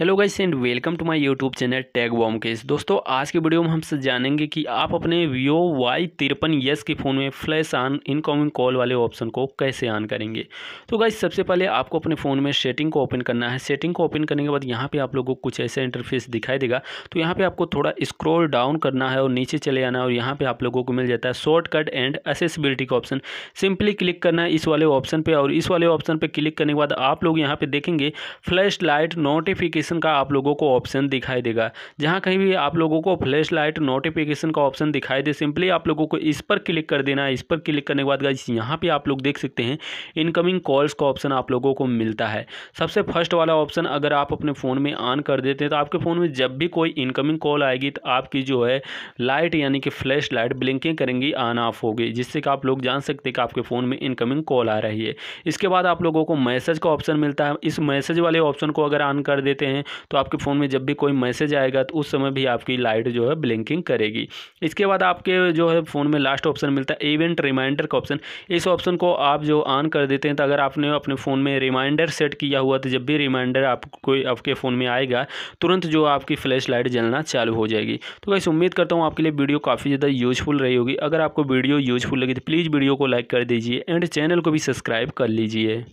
hello guys and welcome to my YouTube channel टैग वॉम केस दोस्तों आज के वीडियो में हम सब जानेंगे कि आप अपने वीओ वाई तिरपन यस के फ़ोन में फ्लैश ऑन इनकमिंग कॉल वाले ऑप्शन को कैसे ऑन करेंगे तो गाइस सबसे पहले आपको अपने फ़ोन में सेटिंग को ओपन करना है सेटिंग को ओपन करने के बाद यहाँ पर आप लोगों को कुछ ऐसा इंटरफेस दिखाई देगा तो यहाँ पर आपको थोड़ा स्क्रोल डाउन करना है और नीचे चले आना है और यहाँ पर आप लोगों को मिल जाता है शॉर्टकट एंड असेसबिलिटी का ऑप्शन सिंपली क्लिक करना है इस वाले ऑप्शन पर और इस वाले ऑप्शन पर क्लिक करने के बाद आप लोग यहाँ पर देखेंगे फ्लैश लाइट नोटिफिकेशन नोटिफिकेशन का आप लोगों को ऑप्शन दिखाई देगा जहाँ कहीं भी आप लोगों को फ्लैश लाइट नोटिफिकेशन का ऑप्शन दिखाई दे सिंपली आप लोगों को इस पर क्लिक कर देना है इस पर क्लिक करने के बाद यहां यहाँ पे आप लोग देख सकते हैं इनकमिंग कॉल्स का ऑप्शन आप लोगों को मिलता है सबसे फर्स्ट वाला ऑप्शन अगर आप अपने फ़ोन में ऑन कर देते हैं तो आपके फ़ोन में जब भी कोई इनकमिंग कॉल आएगी तो आपकी जो है लाइट यानी कि फ्लैश लाइट ब्लिंकिंग करेंगी ऑन ऑफ होगी जिससे कि आप लोग जान सकते हैं कि आपके फ़ोन में इनकमिंग कॉल आ रही है इसके बाद आप लोगों को मैसेज का ऑप्शन मिलता है इस मैसेज वाले ऑप्शन को अगर ऑन कर देते हैं हैं तो आपके फ़ोन में जब भी कोई मैसेज आएगा तो उस समय भी आपकी लाइट जो है ब्लिंकिंग करेगी इसके बाद आपके जो है फ़ोन में लास्ट ऑप्शन मिलता है इवेंट रिमाइंडर का ऑप्शन इस ऑप्शन को आप जो ऑन कर देते हैं तो अगर आपने अपने फ़ोन में रिमाइंडर सेट किया हुआ तो जब भी रिमाइंडर आप कोई आपके फ़ोन में आएगा तुरंत जो आपकी फ्लैश लाइट जलना चालू हो जाएगी तो वैसे उम्मीद करता हूँ आपके लिए वीडियो काफ़ी ज़्यादा यूजफुल रही होगी अगर आपको वीडियो यूजफुल लगी तो प्लीज़ वीडियो को लाइक कर दीजिए एंड चैनल को भी सब्सक्राइब कर लीजिए